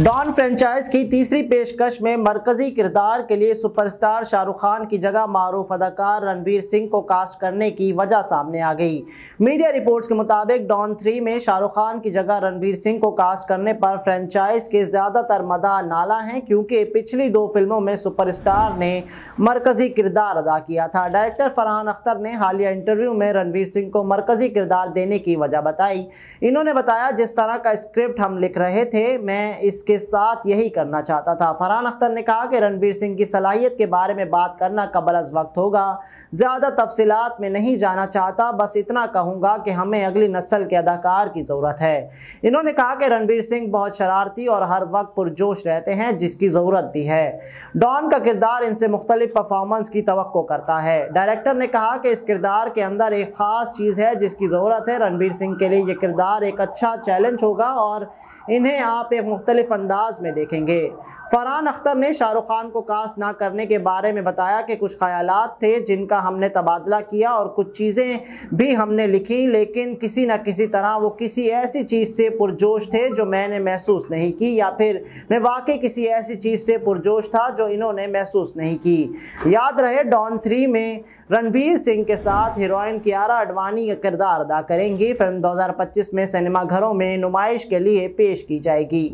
don franchise की तीसरी पेशकश में मरकजी किरदार के लिए सुपरस्टार शाहरुख खान की जगह मारूफ अदाकार रणबीर सिंह को कास्ट करने की वजह सामने आ गई मीडिया रिपोर्ट्स के मुताबिक डॉन थ्री में शाहरुख खान की जगह रणबीर सिंह को कास्ट करने पर फ्रेंचाइज के ज़्यादातर मदा नाला हैं क्योंकि पिछली दो फिल्मों में सुपरस्टार ने मरकजी किरदार अदा किया था डायरेक्टर फरहान अख्तर ने हालिया इंटरव्यू में रणबीर सिंह को मरकजी किरदार देने की वजह बताई इन्होंने बताया जिस तरह का स्क्रिप्ट हम लिख रहे थे मैं इस इसके साथ यही करना चाहता था फरहान अख्तर ने कहा कि रणबीर सिंह की सलाहियत के बारे में बात करना कबल अज वक्त होगा ज़्यादा तफसीत में नहीं जाना चाहता बस इतना कहूँगा कि हमें अगली नस्ल के अदाकार की ज़रूरत है इन्होंने कहा कि रणबीर सिंह बहुत शरारती और हर वक्त पुरजोश रहते हैं जिसकी ज़रूरत भी है डॉन का किरदार इनसे मुख्तलिफ परफॉर्मेंस की तो करता है डायरेक्टर ने कहा कि इस किरदार के अंदर एक ख़ास चीज़ है जिसकी ज़रूरत है रणबीर सिंह के लिए यह किरदार एक अच्छा चैलेंज होगा और इन्हें आप एक मुख्तलिफ अंदाज में देखेंगे फरहान अख्तर ने शाहरुख खान को कास्ट ना करने के बारे में बताया कि कुछ ख्याल थे जिनका हमने तबादला किया और कुछ चीज़ें भी हमने लिखी लेकिन किसी न किसी तरह वो किसी ऐसी चीज़ से पुरजोश थे जो मैंने महसूस नहीं की या फिर मैं वाकई किसी ऐसी चीज़ से पुरजोश था जो इन्होंने महसूस नहीं की याद रहे डॉन थ्री में रणवीर सिंह के साथ हीरोइन कियारा अडवाणी का किरदार अदा करेंगी फिल्म 2025 में सिनेमाघरों में नुमाइश के लिए पेश की जाएगी